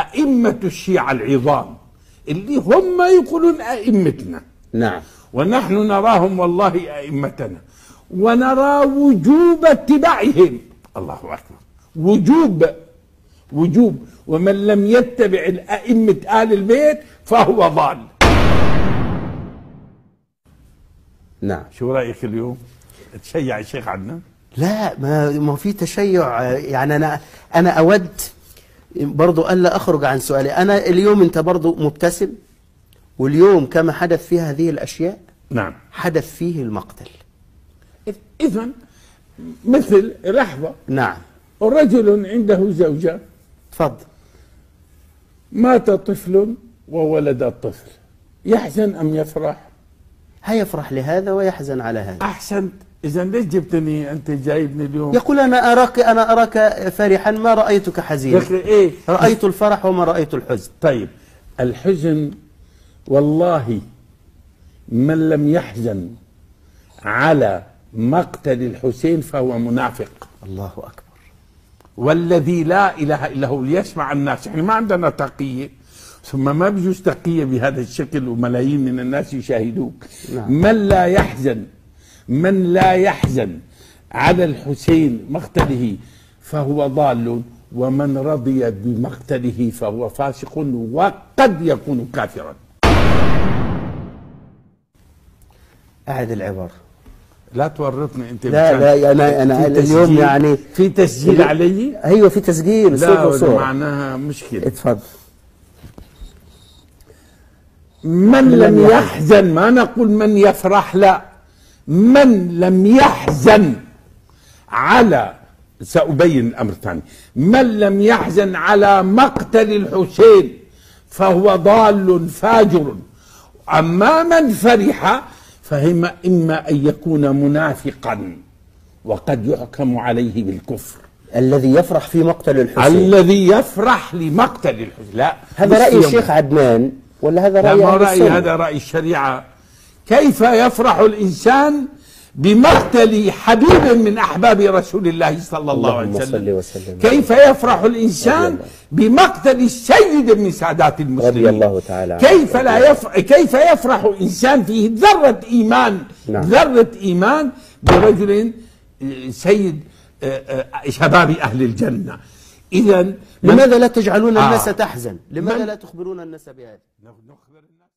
أئمة الشيعة العظام اللي هم يقولون أئمتنا نعم ونحن نراهم والله أئمتنا ونرى وجوب اتباعهم الله أكبر وجوب وجوب ومن لم يتبع الأئمة آل البيت فهو ضال نعم شو رأيك اليوم تشيع الشيخ عدنان لا ما ما في تشيع يعني انا انا اود برضو ألا أخرج عن سؤالي أنا اليوم أنت برضو مبتسم واليوم كما حدث في هذه الأشياء نعم حدث فيه المقتل إذا مثل لحظة نعم رجل عنده زوجة تفضل مات طفل وولد طفل يحزن أم يفرح هيفرح لهذا ويحزن على هذا أحسنت إذا ليش جبتني أنت جايبني اليوم؟ يقول أنا أراك أنا أراك فرحا ما رأيتك حزينا. إيه؟ رأيت الفرح وما رأيت الحزن. طيب الحزن والله من لم يحزن على مقتل الحسين فهو منافق. الله أكبر. والذي لا إله إلا هو ليسمع الناس، إحنا ما عندنا تقية. ثم ما بيجوز تقية بهذا الشكل وملايين من الناس يشاهدوك. نعم. من لا يحزن من لا يحزن على الحسين مقتله فهو ضال ومن رضي بمقتله فهو فاسق وقد يكون كافرا أعد العبر لا تورطني انت لا لا انا انا اليوم يعني في تسجيل علي؟ ايوه في تسجيل لا معناها مشكله اتفضل من, من لم يحزن ما نقول من يفرح لا من لم يحزن على سأبين الأمر الثاني من لم يحزن على مقتل الحسين فهو ضال فاجر أما من فرح فهما إما أن يكون منافقا وقد يحكم عليه بالكفر الذي يفرح في مقتل الحسين الذي يفرح لمقتل الحسين لا هذا رأي الشيخ عدنان ولا هذا رأي لا ما رأي هذا رأي الشريعة كيف يفرح الإنسان بمقتل حبيب من أحباب رسول الله صلى الله عليه وسلم, وسلم كيف يفرح الإنسان بمقتل سيد من سادات المسلمين رضي الله تعالى كيف, لا يفرح كيف يفرح إنسان فيه ذرة إيمان نعم. ذرة إيمان برجل آه، سيد آه، آه، شباب أهل الجنة إذا لماذا لا تجعلون الناس تحزن لماذا لا تخبرون الناس بهذا نخبر الناس